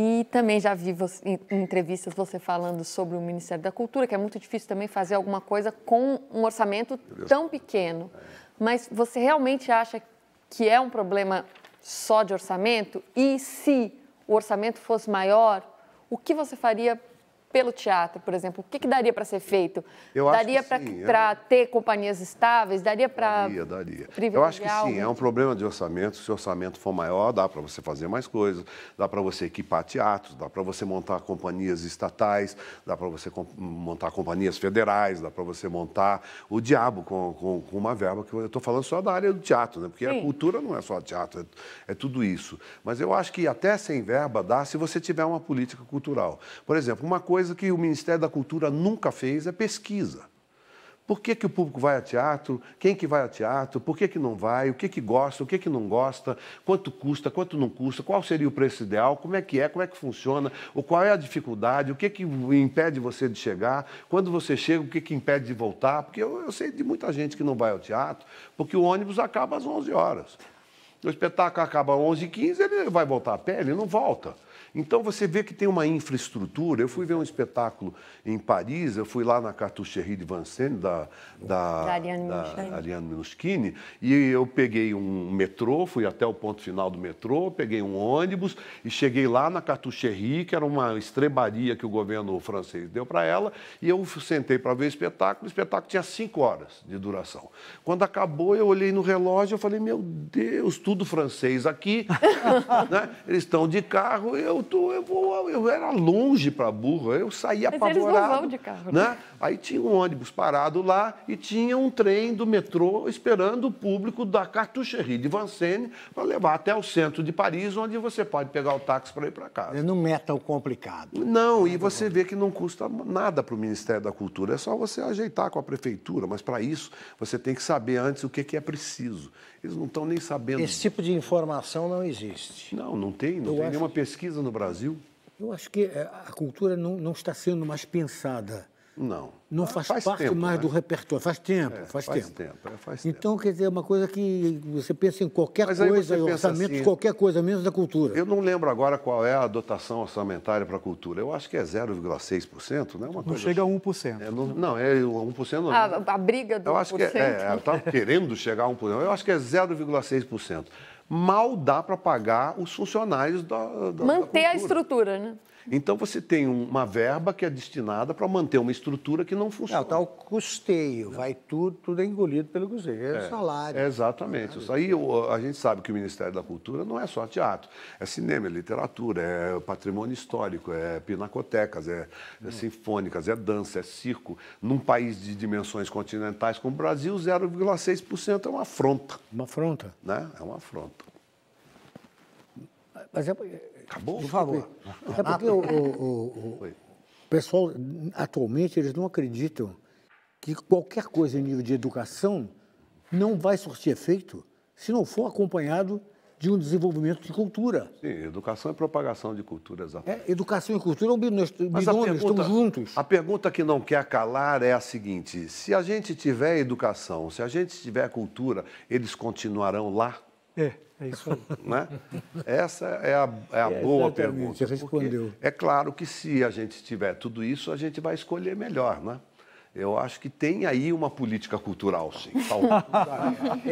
E também já vi você, em entrevistas você falando sobre o Ministério da Cultura, que é muito difícil também fazer alguma coisa com um orçamento tão pequeno. Mas você realmente acha que é um problema só de orçamento? E se o orçamento fosse maior, o que você faria pelo teatro, por exemplo? O que, que daria para ser feito? Eu daria para é. ter companhias estáveis? Daria para. Daria, daria. Eu acho que sim, é um tipo? problema de orçamento. Se o orçamento for maior, dá para você fazer mais coisas, dá para você equipar teatros, dá para você montar companhias estatais, dá para você montar companhias federais, dá para você montar o diabo com, com, com uma verba que eu estou falando só da área do teatro, né? Porque sim. a cultura não é só teatro, é, é tudo isso. Mas eu acho que até sem verba dá se você tiver uma política cultural. Por exemplo, uma coisa coisa que o Ministério da Cultura nunca fez é pesquisa. Por que, que o público vai a teatro? Quem que vai a teatro? Por que, que não vai? O que, que gosta? O que, que não gosta? Quanto custa? Quanto não custa? Qual seria o preço ideal? Como é que é? Como é que funciona? Ou qual é a dificuldade? O que, que impede você de chegar? Quando você chega, o que, que impede de voltar? Porque eu, eu sei de muita gente que não vai ao teatro porque o ônibus acaba às 11 horas. O espetáculo acaba às 11h15, ele vai voltar a pé, ele não volta. Então você vê que tem uma infraestrutura. Eu fui ver um espetáculo em Paris, eu fui lá na Cartucherie de Vincennes, da, da, da, Ariane, da Minuschini. e eu peguei um metrô, fui até o ponto final do metrô, peguei um ônibus e cheguei lá na Cartucherie, que era uma estrebaria que o governo francês deu para ela, e eu sentei para ver o espetáculo. O espetáculo tinha cinco horas de duração. Quando acabou, eu olhei no relógio e falei, meu Deus, tudo francês aqui. né? Eles estão de carro, eu, tô, eu, vou, eu era longe para burro, eu saía Mas apavorado. Eles não vão de carro, né? né? Aí tinha um ônibus parado lá e tinha um trem do metrô esperando o público da Cartucherie de Vincennes para levar até o centro de Paris, onde você pode pegar o táxi para ir para casa. Não é complicado. Não, e você vê que não custa nada para o Ministério da Cultura, é só você ajeitar com a prefeitura, mas para isso você tem que saber antes o que, que é preciso. Eles não estão nem sabendo Esse esse tipo de informação não existe. Não, não tem. Não Eu tem acho... nenhuma pesquisa no Brasil. Eu acho que eh, a cultura não, não está sendo mais pensada. Não. Não ah, faz, faz parte tempo, mais né? do repertório. Faz tempo, é, faz, faz, tempo. tempo é, faz então, tempo. quer dizer, é uma coisa que você pensa em qualquer Mas coisa, orçamento assim, qualquer coisa, menos da cultura. Eu não lembro agora qual é a dotação orçamentária para a cultura. Eu acho que é 0,6%, né? Uma não coisa chega a 1%. Assim. É, não, não, é 1% não. A, a briga do eu acho Que é, é eu estava tá querendo chegar a 1%. Eu acho que é 0,6%. Mal dá para pagar os funcionários da, da Manter da a estrutura, né? Então você tem uma verba que é destinada para manter uma estrutura que não funciona. é o tá o custeio, vai tudo, tudo é engolido pelo custeio, é, é salário. Exatamente. Salário. Aí a gente sabe que o Ministério da Cultura não é só teatro, é cinema, é literatura, é patrimônio histórico, é pinacotecas, é, é hum. sinfônicas, é dança, é circo. Num país de dimensões continentais como o Brasil, 0,6% é uma afronta. Uma afronta. Né? É uma afronta. Mas é, Acabou? Por favor. É porque o, o, o, o pessoal, atualmente, eles não acreditam que qualquer coisa em nível de educação não vai surtir efeito se não for acompanhado de um desenvolvimento de cultura. Sim, educação e é propagação de cultura, exatamente. É, educação e cultura é um binômio, Mas estamos juntos. A pergunta que não quer calar é a seguinte, se a gente tiver educação, se a gente tiver cultura, eles continuarão lá? É, é isso aí. né? Essa é a, é a é, boa pergunta. respondeu. É claro que se a gente tiver tudo isso, a gente vai escolher melhor, né? Eu acho que tem aí uma política cultural, sim.